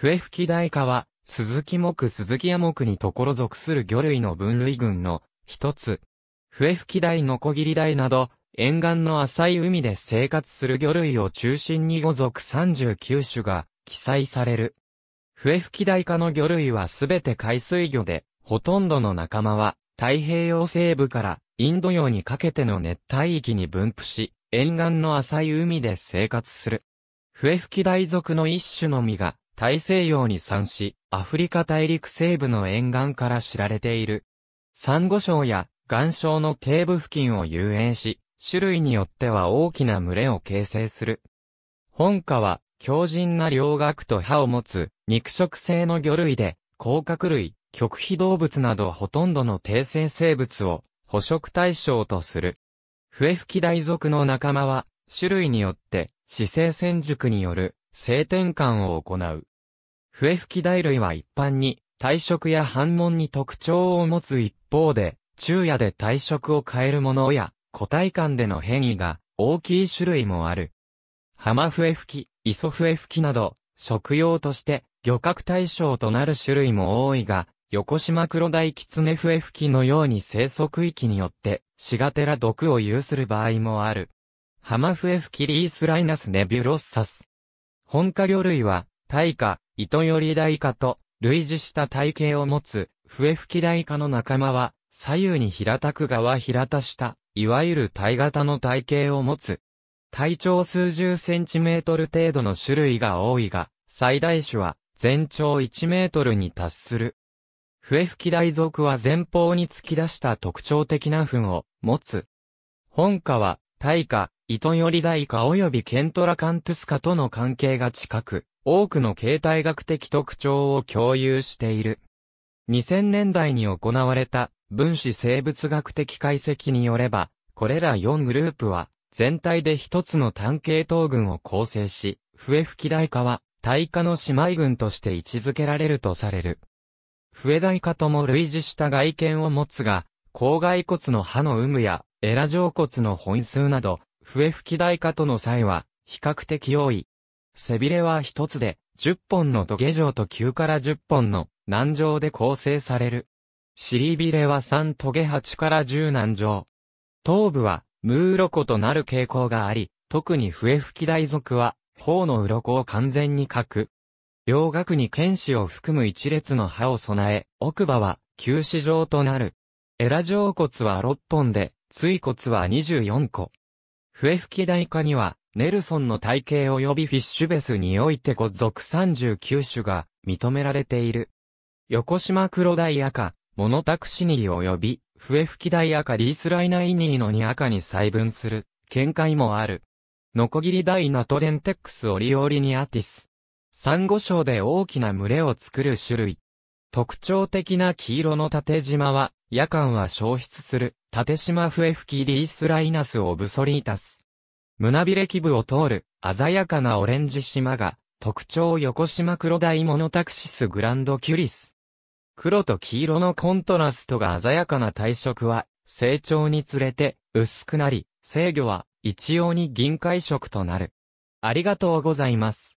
笛吹大科は、鈴木木鈴木屋木にところ属する魚類の分類群の一つ。笛吹大のこぎり大など、沿岸の浅い海で生活する魚類を中心に5属39種が記載される。笛吹大科の魚類はすべて海水魚で、ほとんどの仲間は太平洋西部からインド洋にかけての熱帯域に分布し、沿岸の浅い海で生活する。笛吹大属の一種の実が大西洋に産し、アフリカ大陸西部の沿岸から知られている。サンゴ礁や岩礁の底部付近を遊泳し、種類によっては大きな群れを形成する。本科は強靭な両顎と歯を持つ肉食性の魚類で、甲殻類、極秘動物などほとんどの低生生物を捕食対象とする。笛吹き大族の仲間は種類によって姿勢戦熟による性転換を行う。笛吹き大類は一般に、体色や反紋に特徴を持つ一方で、昼夜で体色を変えるものや、個体間での変異が大きい種類もある。浜笛吹き、磯笛吹きなど、食用として漁獲対象となる種類も多いが、横島黒大狐笛吹きのように生息域によって、シガテラ毒を有する場合もある。浜笛吹きリースライナスネビュロッサス。本科魚類は、大化、糸よりダイカと類似した体型を持つ笛吹きダイカの仲間は左右に平たく側平たしたいわゆる体型の体型を持つ。体長数十センチメートル程度の種類が多いが、最大種は全長1メートルに達する。笛吹き大属は前方に突き出した特徴的な糞を持つ。本科は、大科、糸寄り大科及びケントラカントゥスカとの関係が近く、多くの形態学的特徴を共有している。2000年代に行われた分子生物学的解析によれば、これら4グループは全体で一つの単系統群を構成し、笛吹き大化は大化の姉妹群として位置づけられるとされる。笛大化とも類似した外見を持つが、頭外骨の歯の有無や、エラ上骨の本数など、笛吹き大化との際は、比較的多い。背びれは一つで、10本の棘状と9から10本の軟状で構成される。尻びれは3棘八8から10軟状。頭部は、ムー鱗となる傾向があり、特に笛吹き大族は、頬の鱗を完全に描く。両額に剣士を含む一列の歯を備え、奥歯は、休止状となる。エラ上骨は6本で、椎骨は24個。笛吹き大化には、ネルソンの体系及びフィッシュベスにおいて5属39種が認められている。横島黒ダイ赤、モノタクシニー及び、笛吹きダイ赤リースライナイニーの2赤に細分する、見解もある。ノコギリダイナトレンテックスオリオリニアティス。サンゴ礁で大きな群れを作る種類。特徴的な黄色の縦縞は、夜間は消失する、縦縞笛吹きリースライナスオブソリータス。胸びれ基部を通る、鮮やかなオレンジ島が、特徴横島黒大モノタクシスグランドキュリス。黒と黄色のコントラストが鮮やかな体色は、成長につれて、薄くなり、制御は、一様に銀海色となる。ありがとうございます。